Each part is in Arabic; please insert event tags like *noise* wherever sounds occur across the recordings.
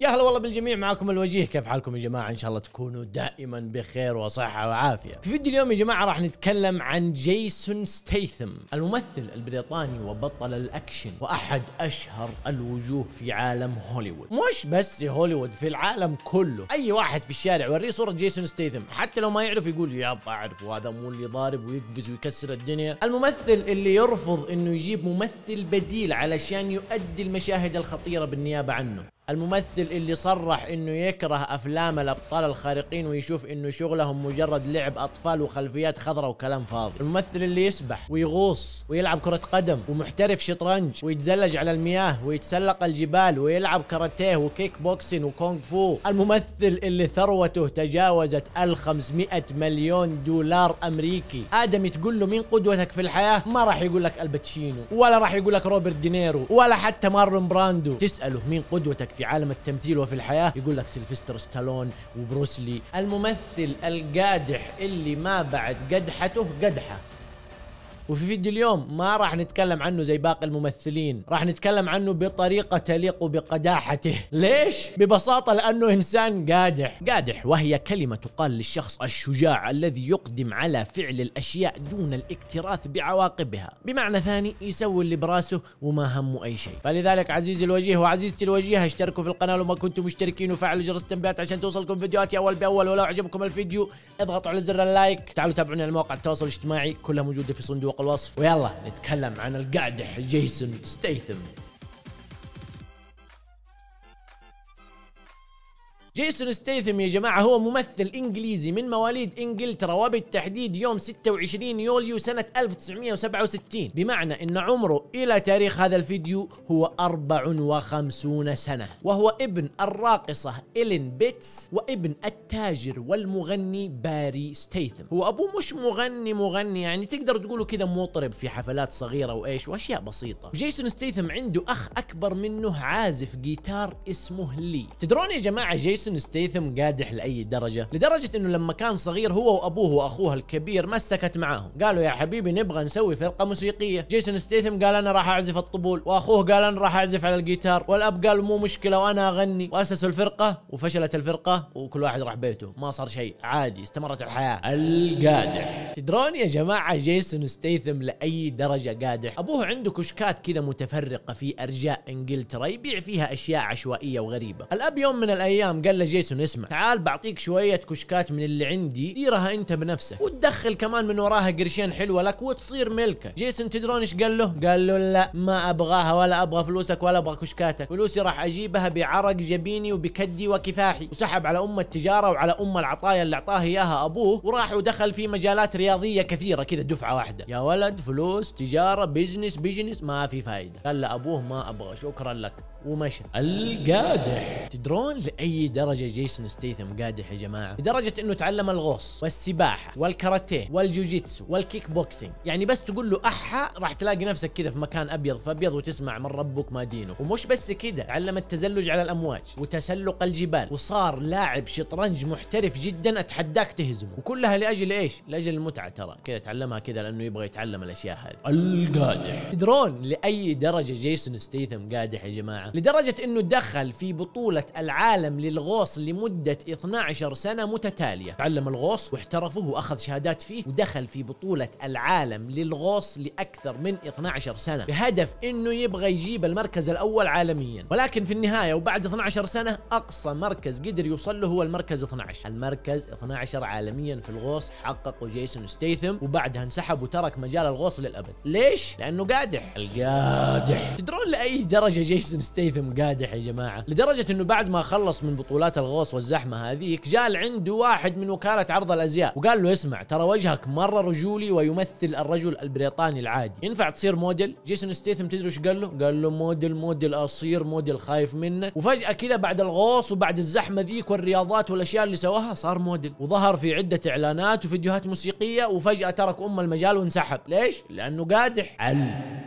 يا هلا والله بالجميع معاكم الوجيه كيف حالكم يا جماعه ان شاء الله تكونوا دائما بخير وصحه وعافيه في فيديو اليوم يا جماعه راح نتكلم عن جيسون ستيثم الممثل البريطاني وبطل الاكشن واحد اشهر الوجوه في عالم هوليوود مش بس في هوليوود في العالم كله اي واحد في الشارع وريه صوره جيسون ستيثم حتى لو ما يعرف يقول يا اعرف وهذا مو اللي ضارب ويقفز ويكسر الدنيا الممثل اللي يرفض انه يجيب ممثل بديل علشان يؤدي المشاهد الخطيره بالنيابه عنه الممثل اللي صرح انه يكره افلام الابطال الخارقين ويشوف انه شغلهم مجرد لعب اطفال وخلفيات خضراء وكلام فاضي الممثل اللي يسبح ويغوص ويلعب كرة قدم ومحترف شطرنج ويتزلج على المياه ويتسلق الجبال ويلعب كاراتيه وكيك بوكسين وكونغ فو الممثل اللي ثروته تجاوزت 1500 مليون دولار امريكي ادمي تقول له مين قدوتك في الحياة ما راح يقول لك الباتشينو ولا راح يقول لك روبرت دينيرو ولا حتى مارلون براندو تسأله مين قدوتك في عالم التمثيل وفي الحياه يقول لك سيلفستر ستالون وبروسلي الممثل القادح اللي ما بعد قدحته قدحه وفي فيديو اليوم ما راح نتكلم عنه زي باقي الممثلين راح نتكلم عنه بطريقة تليق بقداحته ليش؟ ببساطة لأنه إنسان قادح قادح وهي كلمة تقال للشخص الشجاع الذي يقدم على فعل الأشياء دون الاكتراث بعواقبها بمعنى ثاني يسوي اللي براسه وما همه أي شيء فلذلك عزيزي الوجيه وعزيزتي الوجيهة اشتركوا في القناة لو ما كنتم مشتركين وفعلوا جرس التنبيهات عشان توصلكم فيديوهاتي أول بأول ولو عجبكم الفيديو اضغطوا على زر اللايك تعالوا تابعوني على مواقع التواصل الاجتماعي كلها موجودة في صندوق فوق الوصف ويلا نتكلم عن حق جيسون ستيثم جيسون ستيثم يا جماعة هو ممثل انجليزي من مواليد انجلترا وبالتحديد يوم 26 يوليو سنة 1967 بمعنى ان عمره الى تاريخ هذا الفيديو هو 54 سنة وهو ابن الراقصة إلين بيتس وابن التاجر والمغني باري ستيثم هو ابوه مش مغني مغني يعني تقدر تقولوا كذا مطرب في حفلات صغيرة وايش واشياء بسيطة جيسون ستيثم عنده اخ اكبر منه عازف جيتار اسمه لي تدرون يا جماعة جيسون جيسون ستيثم قادح لاي درجه لدرجه انه لما كان صغير هو وابوه واخوه الكبير ما سكت معاهم قالوا يا حبيبي نبغى نسوي فرقه موسيقيه جيسون ستيثم قال انا راح اعزف الطبول واخوه قال انا راح اعزف على الجيتار والاب قال مو مشكله وانا اغني واسسوا الفرقه وفشلت الفرقه وكل واحد راح بيته ما صار شيء عادي استمرت الحياه القادح تدرون يا جماعه جيسون ستيثم لاي درجه قادح ابوه عنده كشكات كذا متفرقه في ارجاء انجلترا يبيع فيها اشياء عشوائيه وغريبه الاب يوم من الايام قال قال له جيسون اسمع تعال بعطيك شويه كشكات من اللي عندي ديرها انت بنفسك وتدخل كمان من وراها قرشين حلوه لك وتصير ملكك جيسون تدرون ايش قال له قال له لا ما ابغاها ولا ابغى فلوسك ولا ابغى كشكاتك فلوسي راح اجيبها بعرق جبيني وبكدي وكفاحي وسحب على ام التجاره وعلى ام العطايا اللي اعطاه اياها ابوه وراح ودخل في مجالات رياضيه كثيره كذا دفعه واحده يا ولد فلوس تجاره بزنس بزنس ما في فايده قال لابوه ما ابغى شكرا لك ومشى القادح تدرون لاي درجه جيسون ستيثم قادح يا جماعه لدرجه انه تعلم الغوص والسباحه والكاراتيه والجوجيتسو والكيك بوكسينج يعني بس تقول له احا راح تلاقي نفسك كذا في مكان ابيض فابيض وتسمع من ربك ما دينه ومش بس كذا تعلم التزلج على الامواج وتسلق الجبال وصار لاعب شطرنج محترف جدا اتحداك تهزمه وكلها لاجل ايش لاجل المتعه ترى كذا تعلمها كذا لانه يبغى يتعلم الاشياء هذه القادح تدرون لاي درجه جيسون ستيثم قادح يا جماعه نعم. لدرجه انه دخل في بطوله العالم للغوص لمده 12 سنه متتاليه تعلم الغوص واحترفه واخذ شهادات فيه ودخل في بطوله العالم للغوص لاكثر من 12 سنه بهدف انه يبغى يجيب المركز الاول عالميا ولكن في النهايه وبعد 12 سنه اقصى مركز قدر يوصل له هو المركز 12 المركز 12 عالميا في الغوص حققه جيسون ستيثم وبعدها انسحب وترك مجال الغوص للابد ليش لانه قادح القادح تدرون لاي درجه جيسون ستيثم ستيثم قادح يا جماعه لدرجه انه بعد ما خلص من بطولات الغوص والزحمه هذيك جال عنده واحد من وكاله عرض الازياء وقال له اسمع ترى وجهك مره رجولي ويمثل الرجل البريطاني العادي ينفع تصير موديل جيسون ستيثم تدري ايش قال له قال له موديل موديل اصير موديل خايف منك وفجاه كذا بعد الغوص وبعد الزحمه ذيك والرياضات والاشياء اللي سواها صار موديل وظهر في عده اعلانات وفيديوهات موسيقيه وفجاه ترك ام المجال وانسحب ليش لانه قادح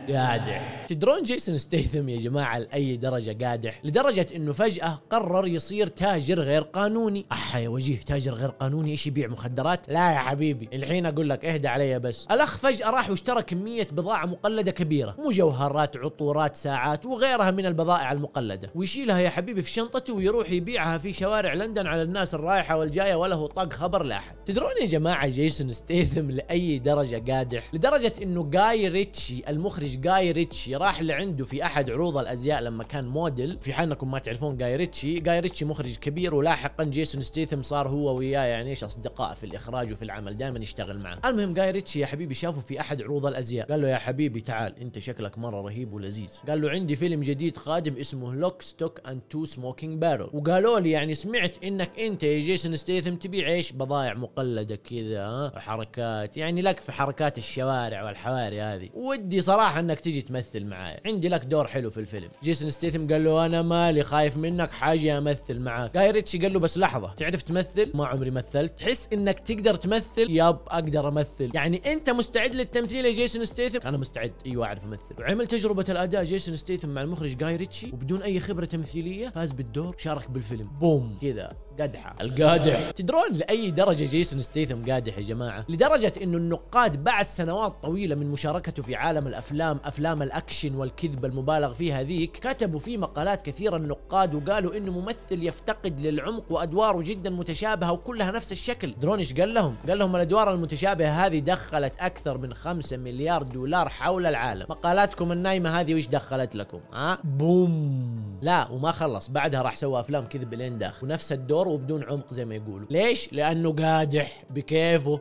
قادح تدرون جيسون ستيثم يا جماعه لاي لدرجه قادح لدرجه انه فجاه قرر يصير تاجر غير قانوني اح يا وجيه تاجر غير قانوني ايش يبيع مخدرات لا يا حبيبي الحين اقول لك اهدى علي بس الاخ فجاه راح واشترى كميه بضاعه مقلده كبيره مجوهرات عطورات ساعات وغيرها من البضائع المقلده ويشيلها يا حبيبي في شنطته ويروح يبيعها في شوارع لندن على الناس الرايحه والجايه ولا هو طاق خبر لاحد تدرون يا جماعه جيسون ستيثم لاي درجه قادح لدرجه انه جاي ريتشي المخرج جاي ريتشي راح لعنده في احد عروض الازياء لما كان موديل في حال انكم ما تعرفون جاي ريتشي جاي ريتشي مخرج كبير ولاحقا جيسون ستيثم صار هو وياه يعني ايش اصدقاء في الاخراج وفي العمل دائما يشتغل معه المهم جاي ريتشي يا حبيبي شافه في احد عروض الازياء قال له يا حبيبي تعال انت شكلك مره رهيب ولذيذ قال له عندي فيلم جديد قادم اسمه لوك ستوك اند تو سموكينج بارل وقالوا لي يعني سمعت انك انت يا جيسون ستيثم تبيع ايش بضايع مقلده كذا حركات يعني لك في حركات الشوارع والحواري هذه ودي صراحه انك تجي تمثل معايا عندي لك دور حلو في الفيلم جيسون ستيثم قال له انا مالي خايف منك حاجه امثل معاك جاي ريتشي قال له بس لحظه تعرف تمثل ما عمري مثلت تحس انك تقدر تمثل ياب اقدر امثل يعني انت مستعد للتمثيل يا جيسون ستيثم انا مستعد ايوه اعرف امثل وعمل تجربه الاداء جيسون ستيثم مع المخرج جاي ريتشي وبدون اي خبره تمثيليه فاز بالدور شارك بالفيلم بوم كذا قدحه القادح تدرون لاي درجه جيسون ستيثم قادح يا جماعه لدرجه انه النقاد بعد سنوات طويله من مشاركته في عالم الافلام افلام الاكشن والكذب المبالغ فيها ذيك كتبوا في مقالات كثيره النقاد وقالوا انه ممثل يفتقد للعمق وادواره جدا متشابهه وكلها نفس الشكل درون ايش قال لهم قال لهم الادوار المتشابهه هذه دخلت اكثر من 5 مليار دولار حول العالم مقالاتكم النايمه هذه وش دخلت لكم ها بوم لا وما خلص بعدها راح سوى افلام كذب لين داخل ونفس الدور وبدون عمق زي ما يقولوا ليش لانه قادح بكيفه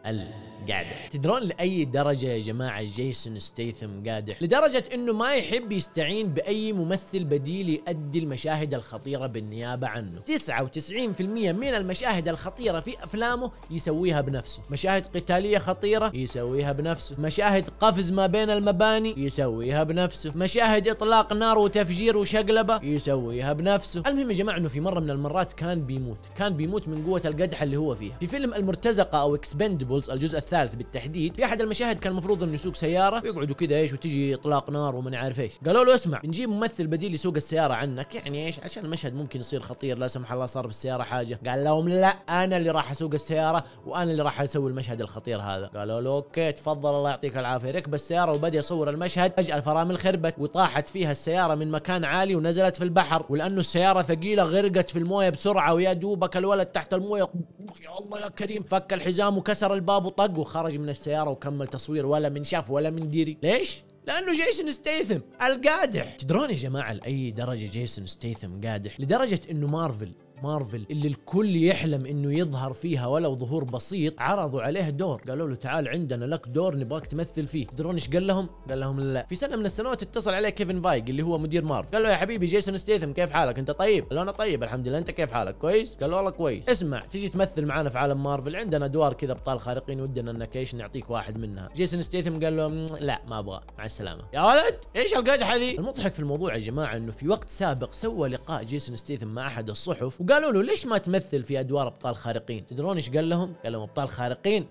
قادح تدرون لاي درجه يا جماعه جيسون ستيثم قادح لدرجه انه ما يحب يستعين باي ممثل بديل يؤدي المشاهد الخطيره بالنيابه عنه 99% من المشاهد الخطيره في افلامه يسويها بنفسه مشاهد قتاليه خطيره يسويها بنفسه مشاهد قفز ما بين المباني يسويها بنفسه مشاهد اطلاق نار وتفجير وشقلبه يسويها بنفسه المهم يا جماعه انه في مره من المرات كان بيموت كان بيموت من قوه القدحه اللي هو فيها في فيلم المرتزقه او اكسبندبلز الجزء الثاني الثالث بالتحديد في احد المشاهد كان المفروض انه يسوق سياره ويقعدوا كذا ايش وتجي اطلاق نار وما عارف ايش قالوا له اسمع بنجيب ممثل بديل يسوق السياره عنك يعني ايش عشان المشهد ممكن يصير خطير لا سمح الله صار في السياره حاجه قال لهم لا انا اللي راح اسوق السياره وانا اللي راح اسوي المشهد الخطير هذا قالوا له اوكي تفضل الله يعطيك العافيه ركب السياره وبدا يصور المشهد فجاه الفرامل خربت وطاحت فيها السياره من مكان عالي ونزلت في البحر ولانه السياره ثقيله غرقت في المويه بسرعه ويا دوبك الولد تحت المويه يا الله يا كريم فك الحزام وكسر الباب وطق ابوه خرج من السياره وكمل تصوير ولا من شاف ولا من ديري ليش لانه جيسون ستيثم القادح تدرون يا جماعه لاي درجه جيسون ستيثم قادح لدرجه انه مارفل مارفل اللي الكل يحلم انه يظهر فيها ولو ظهور بسيط عرضوا عليه دور قالوا له تعال عندنا لك دور نبغاك تمثل فيه تدرون ايش قال لهم قال لهم لا في سنه من السنوات اتصل عليه كيفن فايج اللي هو مدير مارفل قال له يا حبيبي جيسون ستيثم كيف حالك انت طيب قال له انا طيب الحمد لله انت كيف حالك كويس قال له والله كويس اسمع تجي تمثل معانا في عالم مارفل عندنا ادوار كذا ابطال خارقين ودنا انك ايش نعطيك واحد منها جيسون ستيثم قال له لا ما ابغى مع السلامه يا ولد ايش القدحه ذي المضحك في الموضوع يا جماعه انه في وقت سابق سوى لقاء جيسون ستيثم مع احد الصحف وقالوا له ليش ما تمثل في ادوار ابطال خارقين تدرون ايش قال لهم قال لهم ابطال خارقين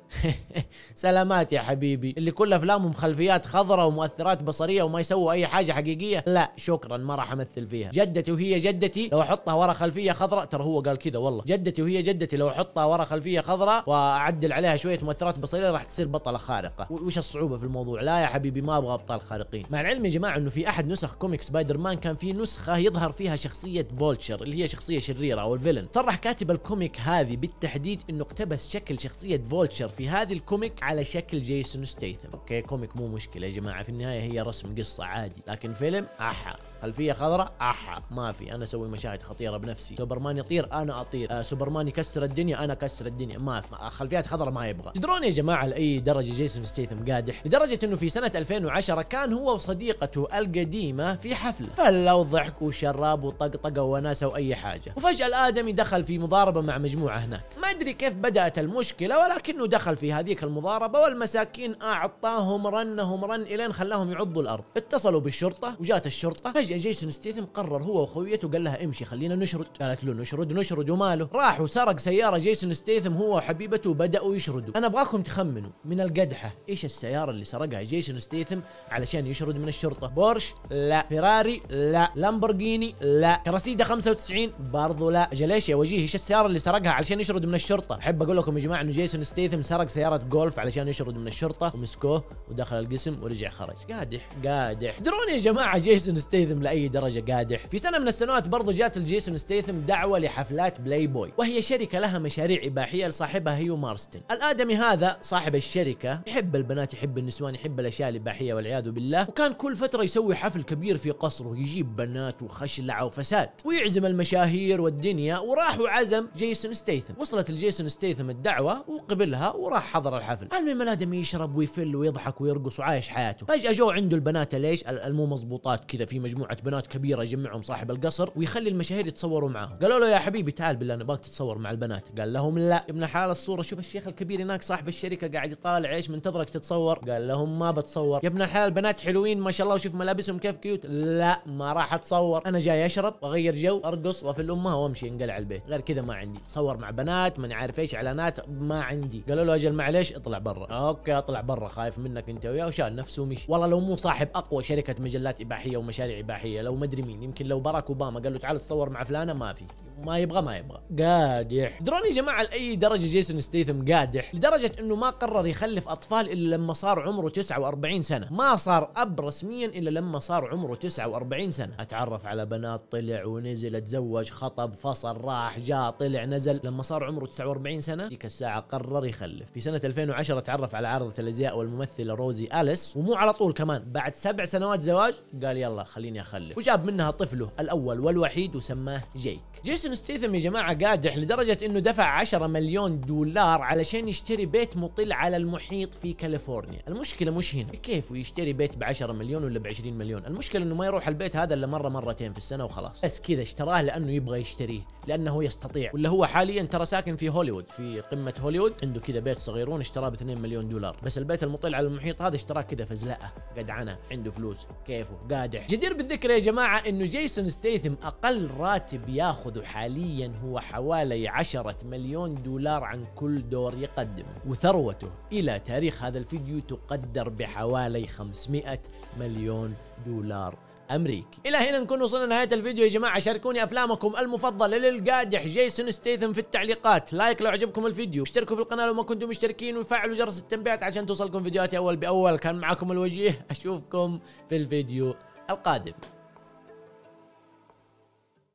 *laughs* سلامات يا حبيبي اللي كل افلامهم خلفيات خضراء ومؤثرات بصريه وما يسووا اي حاجه حقيقيه لا شكرا ما راح امثل فيها جدتي وهي جدتي لو احطها ورا خلفيه خضراء ترى هو قال كذا والله جدتي وهي جدتي لو احطها ورا خلفيه خضراء واعدل عليها شويه مؤثرات بصريه راح تصير بطله خارقه وش الصعوبه في الموضوع لا يا حبيبي ما ابغى ابطال خارقين مع العلم يا جماعه انه في احد نسخ كوميك سبايدر مان كان في نسخه يظهر فيها شخصيه بولشر اللي هي شخصيه شريره او الفيلن صرح كاتب الكوميك هذه بالتحديد انه اقتبس شكل شخصيه فولتشر في هذه الكوميك على شكل جيسون ستيثم اوكي كوميك مو مشكله يا جماعه في النهايه هي رسم قصه عادي لكن فيلم احا خلفيه خضراء احا ما في انا اسوي مشاهد خطيره بنفسي سوبرمان يطير انا اطير آه سوبرمان يكسر الدنيا انا اكسر الدنيا ما في آه، خلفيات خضراء ما يبغى تدرون يا جماعه لاي درجه جيسون ستيثم قادح لدرجه انه في سنه 2010 كان هو وصديقته القديمه في حفله فله وضحك وشراب وطقطقه وناسه واي حاجه وفجاه الآدمي دخل في مضاربة مع مجموعة هناك ما أدري كيف بدأت المشكلة ولكنه دخل في هذيك المضاربة والمساكين أعطاهم رنهم رن إلين خلاهم يعضوا الأرض اتصلوا بالشرطة وجات الشرطة فجأة جيسون ستيثم قرر هو وخويته قال لها امشي خلينا نشرد قالت له نشرد نشرد وماله راح وسرق سيارة جيسون ستيثم هو وحبيبته وبدأوا يشردوا أنا أبغاكم تخمنوا من القدحة إيش السيارة اللي سرقها جيسون ستيثم علشان يشرد من الشرطة بورش لا فيراري لا لامبورجيني لا كراسيدا 95 برضو لا جليش يا وجيه ايش السياره اللي سرقها علشان يشرد من الشرطه احب اقول لكم يا جماعه انه جيسون ستيثم سرق سياره جولف علشان يشرد من الشرطه ومسكوه ودخل القسم ورجع خرج قادح قادح درون يا جماعه جيسون ستيثم لاي درجه قادح في سنه من السنوات برضه جات لجيسون ستيثم دعوه لحفلات بلاي بوي وهي شركه لها مشاريع اباحيه لصاحبها هيو مارستن الادمي هذا صاحب الشركه يحب البنات يحب النسوان يحب الاشياء الاباحيه والعياذ بالله وكان كل فتره يسوي حفل كبير في قصره يجيب بنات وخشلعه وفساد ويعزم المشاهير والدين الدنيا وراح وعزم جيسون ستيثم وصلت لجيسون ستيثم الدعوه وقبلها وراح حضر الحفل المهم الادمي يشرب ويفل ويضحك ويرقص وعايش حياته فجاه جو عنده البنات ليش المو مزبوطات كذا في مجموعه بنات كبيره يجمعهم صاحب القصر ويخلي المشاهير يتصوروا معاهم قالوا له يا حبيبي تعال بالله انا باك تتصور مع البنات قال لهم لا ابن حال الصوره شوف الشيخ الكبير هناك صاحب الشركه قاعد يطالع ايش منتظرك تتصور قال لهم ما بتصور يا ابن الحلال البنات حلوين ما شاء الله وشوف ملابسهم كيف كيوت لا ما راح اتصور انا جاي اشرب واغير جو ارقص وافل امها وامشي شيء انقلع البيت غير كذا ما عندي صور مع بنات ماني عارف ايش اعلانات ما عندي قالوا له اجل معليش اطلع برا اوكي اطلع برا خايف منك انت وياه وشال نفسه ومشي والله لو مو صاحب اقوى شركه مجلات اباحيه ومشاريع اباحيه لو ما ادري مين يمكن لو باراك اوباما قال له تعال تصور مع فلانه ما في ما يبغى ما يبغى قادح درون يا جماعه لاي درجه جيسون ستيثم قادح لدرجه انه ما قرر يخلف اطفال الا لما صار عمره 49 سنه ما صار اب رسميا الا لما صار عمره 49 سنه اتعرف على بنات طلع ونزل اتزوج خطب فر انفصل راح جاء طلع نزل لما صار عمره 49 سنه ذيك الساعه قرر يخلف في سنه 2010 تعرف على عارضه الازياء والممثله روزي اليس ومو على طول كمان بعد سبع سنوات زواج قال يلا خليني اخلف وجاب منها طفله الاول والوحيد وسماه جيك جيسون ستيثم يا جماعه قادح لدرجه انه دفع 10 مليون دولار علشان يشتري بيت مطل على المحيط في كاليفورنيا المشكله مش هنا كيف ويشتري بيت ب 10 مليون ولا ب 20 مليون المشكله انه ما يروح البيت هذا الا مره مرتين في السنه وخلاص بس كذا اشتراه لانه يبغى يشتريه فيه لانه يستطيع ولا هو حاليا ترى ساكن في هوليوود في قمه هوليوود عنده كذا بيت صغيرون اشتراه ب 2 مليون دولار بس البيت المطل على المحيط هذا اشتراه كذا فزلقه جدعنه عنده فلوس كيفه قادح جدير بالذكر يا جماعه انه جيسون ستيثم اقل راتب ياخذه حاليا هو حوالي 10 مليون دولار عن كل دور يقدمه وثروته الى تاريخ هذا الفيديو تقدر بحوالي 500 مليون دولار امريكي الى هنا نكون وصلنا لنهايه الفيديو يا جماعه شاركوني افلامكم المفضله للقادح جيسون ستيثم في التعليقات لايك لو عجبكم الفيديو اشتركوا في القناه لو ما كنتم مشتركين وفعلوا جرس التنبيهات عشان توصلكم فيديوهاتي اول باول كان معكم الوجيه اشوفكم في الفيديو القادم